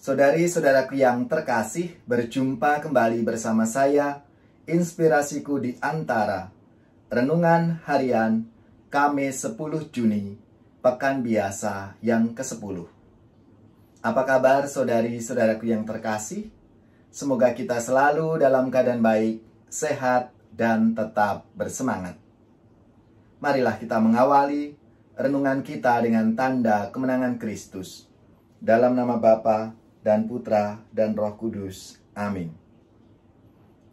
Saudari-saudaraku yang terkasih, berjumpa kembali bersama saya, Inspirasiku di Antara, Renungan Harian, Kamis 10 Juni, Pekan Biasa yang ke-10. Apa kabar saudari-saudaraku yang terkasih? Semoga kita selalu dalam keadaan baik, sehat, dan tetap bersemangat. Marilah kita mengawali renungan kita dengan tanda kemenangan Kristus. Dalam nama Bapa dan Putra, dan Roh Kudus. Amin.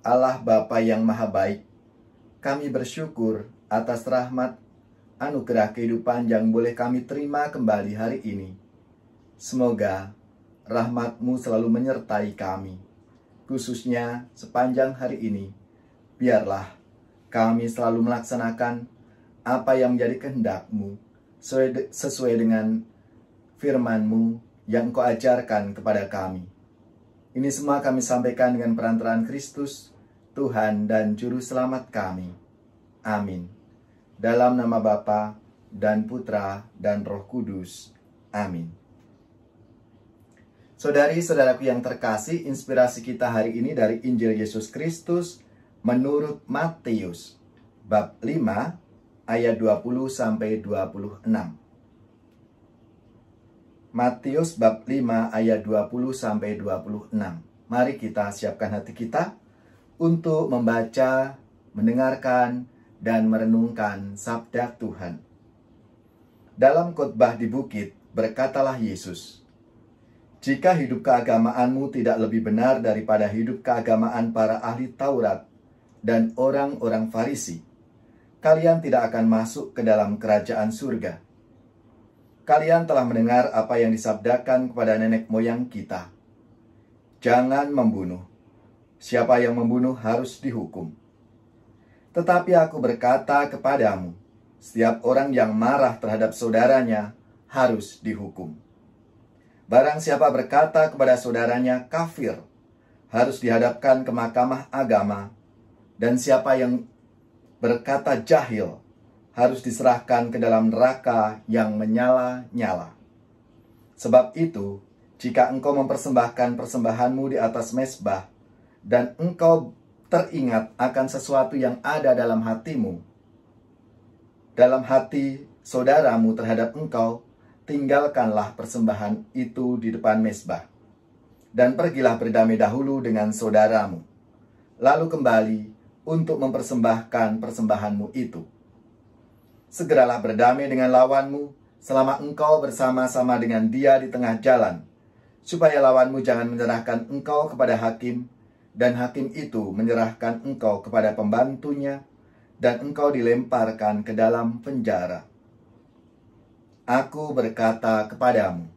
Allah Bapa yang Maha Baik, kami bersyukur atas rahmat anugerah kehidupan yang boleh kami terima kembali hari ini. Semoga rahmatmu selalu menyertai kami, khususnya sepanjang hari ini. Biarlah kami selalu melaksanakan apa yang menjadi kehendakmu sesuai, sesuai dengan firmanmu yang engkau ajarkan kepada kami. Ini semua kami sampaikan dengan perantaraan Kristus, Tuhan dan Juru Selamat kami. Amin. Dalam nama Bapa dan Putra dan Roh Kudus. Amin. Saudari-saudaraku yang terkasih, inspirasi kita hari ini dari Injil Yesus Kristus menurut Matius bab 5 ayat 20 sampai 26. Matius bab 5 ayat 20 sampai 26. Mari kita siapkan hati kita untuk membaca, mendengarkan dan merenungkan sabda Tuhan. Dalam khotbah di bukit berkatalah Yesus, "Jika hidup keagamaanmu tidak lebih benar daripada hidup keagamaan para ahli Taurat dan orang-orang Farisi, kalian tidak akan masuk ke dalam kerajaan surga." kalian telah mendengar apa yang disabdakan kepada nenek moyang kita. Jangan membunuh. Siapa yang membunuh harus dihukum. Tetapi aku berkata kepadamu, setiap orang yang marah terhadap saudaranya harus dihukum. Barang siapa berkata kepada saudaranya kafir, harus dihadapkan ke mahkamah agama, dan siapa yang berkata jahil harus diserahkan ke dalam neraka yang menyala-nyala. Sebab itu, jika engkau mempersembahkan persembahanmu di atas mesbah, dan engkau teringat akan sesuatu yang ada dalam hatimu, dalam hati saudaramu terhadap engkau, tinggalkanlah persembahan itu di depan mesbah. Dan pergilah berdamai dahulu dengan saudaramu. Lalu kembali untuk mempersembahkan persembahanmu itu Segeralah berdamai dengan lawanmu selama engkau bersama-sama dengan dia di tengah jalan, supaya lawanmu jangan menyerahkan engkau kepada hakim, dan hakim itu menyerahkan engkau kepada pembantunya, dan engkau dilemparkan ke dalam penjara. Aku berkata kepadamu,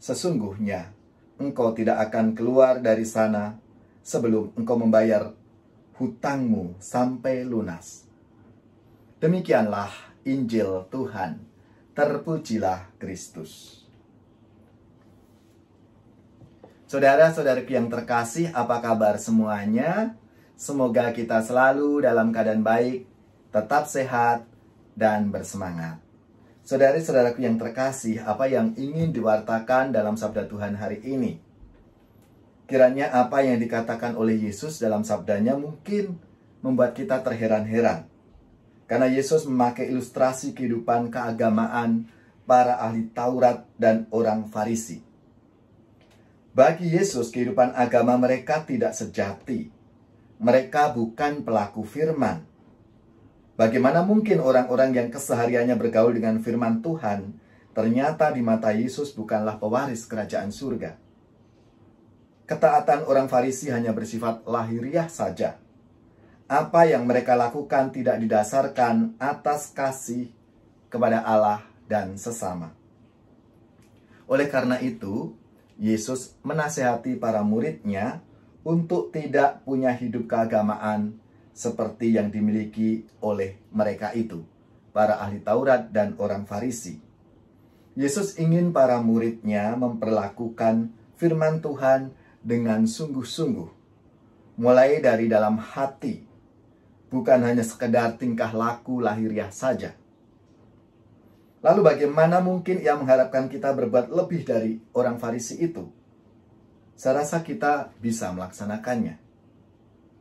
sesungguhnya engkau tidak akan keluar dari sana sebelum engkau membayar hutangmu sampai lunas. Demikianlah Injil Tuhan. Terpujilah Kristus. saudara saudaraku yang terkasih, apa kabar semuanya? Semoga kita selalu dalam keadaan baik, tetap sehat, dan bersemangat. Saudari-saudaraku yang terkasih, apa yang ingin diwartakan dalam sabda Tuhan hari ini? Kiranya apa yang dikatakan oleh Yesus dalam sabdanya mungkin membuat kita terheran-heran. Karena Yesus memakai ilustrasi kehidupan keagamaan para ahli Taurat dan orang Farisi. Bagi Yesus, kehidupan agama mereka tidak sejati. Mereka bukan pelaku firman. Bagaimana mungkin orang-orang yang kesehariannya bergaul dengan firman Tuhan ternyata di mata Yesus bukanlah pewaris kerajaan surga? Ketaatan orang Farisi hanya bersifat lahiriah saja apa yang mereka lakukan tidak didasarkan atas kasih kepada Allah dan sesama. Oleh karena itu, Yesus menasehati para muridnya untuk tidak punya hidup keagamaan seperti yang dimiliki oleh mereka itu, para ahli Taurat dan orang Farisi. Yesus ingin para muridnya memperlakukan firman Tuhan dengan sungguh-sungguh, mulai dari dalam hati bukan hanya sekedar tingkah laku lahiriah saja. Lalu bagaimana mungkin ia mengharapkan kita berbuat lebih dari orang Farisi itu? Saya rasa kita bisa melaksanakannya.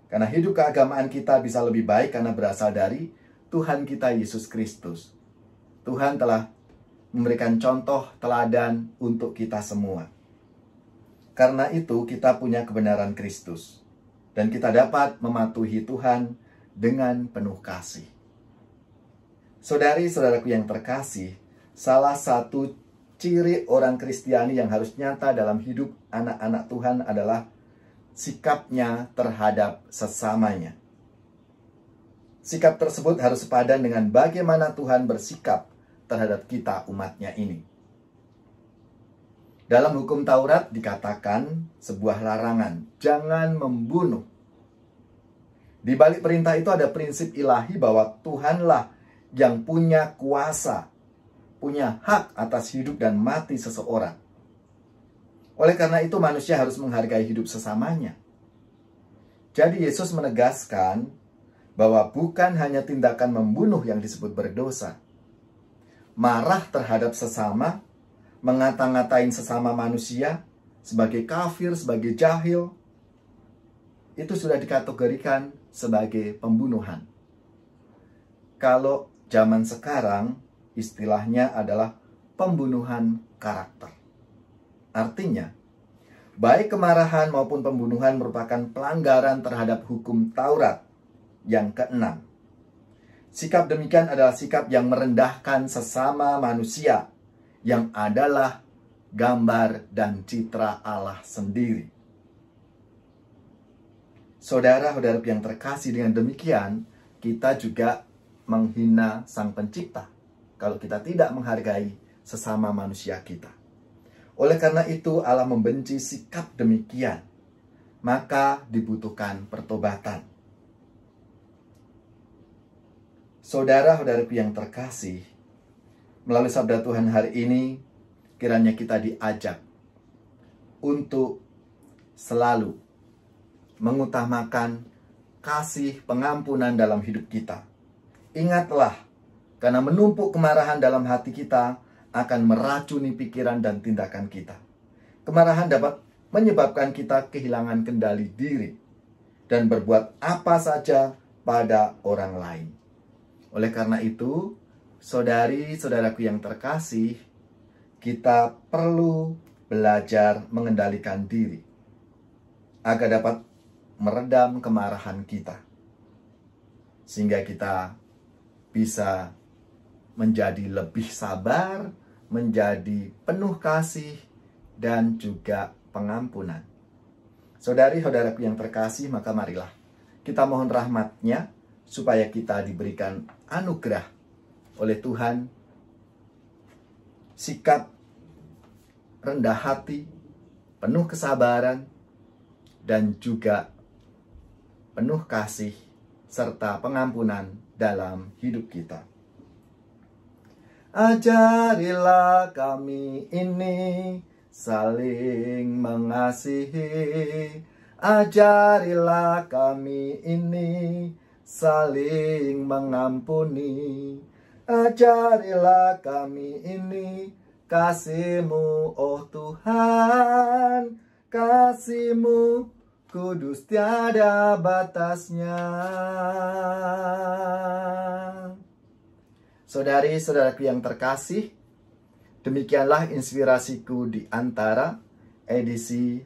Karena hidup keagamaan kita bisa lebih baik karena berasal dari Tuhan kita Yesus Kristus. Tuhan telah memberikan contoh teladan untuk kita semua. Karena itu kita punya kebenaran Kristus. Dan kita dapat mematuhi Tuhan dengan penuh kasih. Saudari-saudaraku yang terkasih, salah satu ciri orang Kristiani yang harus nyata dalam hidup anak-anak Tuhan adalah sikapnya terhadap sesamanya. Sikap tersebut harus sepadan dengan bagaimana Tuhan bersikap terhadap kita umatnya ini. Dalam hukum Taurat dikatakan sebuah larangan, jangan membunuh. Di balik perintah itu ada prinsip ilahi bahwa Tuhanlah yang punya kuasa, punya hak atas hidup dan mati seseorang. Oleh karena itu manusia harus menghargai hidup sesamanya. Jadi Yesus menegaskan bahwa bukan hanya tindakan membunuh yang disebut berdosa. Marah terhadap sesama, mengata-ngatain sesama manusia sebagai kafir, sebagai jahil, itu sudah dikategorikan sebagai pembunuhan. Kalau zaman sekarang, istilahnya adalah pembunuhan karakter. Artinya, baik kemarahan maupun pembunuhan merupakan pelanggaran terhadap hukum Taurat yang keenam. Sikap demikian adalah sikap yang merendahkan sesama manusia, yang adalah gambar dan citra Allah sendiri. Saudara-saudara yang terkasih dengan demikian, kita juga menghina sang pencipta kalau kita tidak menghargai sesama manusia kita. Oleh karena itu Allah membenci sikap demikian, maka dibutuhkan pertobatan. Saudara-saudaraku yang terkasih, melalui sabda Tuhan hari ini, kiranya kita diajak untuk selalu mengutamakan kasih pengampunan dalam hidup kita. Ingatlah, karena menumpuk kemarahan dalam hati kita akan meracuni pikiran dan tindakan kita. Kemarahan dapat menyebabkan kita kehilangan kendali diri dan berbuat apa saja pada orang lain. Oleh karena itu, saudari-saudaraku yang terkasih, kita perlu belajar mengendalikan diri agar dapat meredam kemarahan kita. Sehingga kita bisa menjadi lebih sabar, menjadi penuh kasih, dan juga pengampunan. Saudari-saudaraku yang terkasih, maka marilah kita mohon rahmatnya supaya kita diberikan anugerah oleh Tuhan sikap rendah hati, penuh kesabaran, dan juga penuh kasih, serta pengampunan dalam hidup kita. Ajarilah kami ini saling mengasihi. Ajarilah kami ini saling mengampuni. Ajarilah kami ini kasihmu, oh Tuhan, kasihmu kudus tiada batasnya. Saudari-saudaraku yang terkasih, demikianlah inspirasiku di antara edisi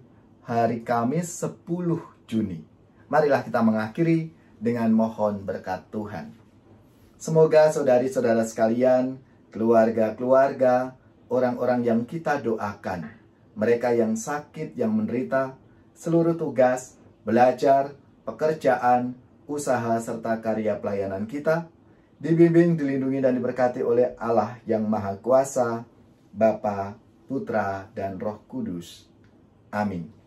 hari Kamis 10 Juni. Marilah kita mengakhiri dengan mohon berkat Tuhan. Semoga saudari-saudara sekalian, keluarga-keluarga, orang-orang yang kita doakan, mereka yang sakit, yang menderita, seluruh tugas, belajar, pekerjaan, usaha, serta karya pelayanan kita, dibimbing, dilindungi, dan diberkati oleh Allah yang Maha Kuasa, Bapa, Putra, dan Roh Kudus. Amin.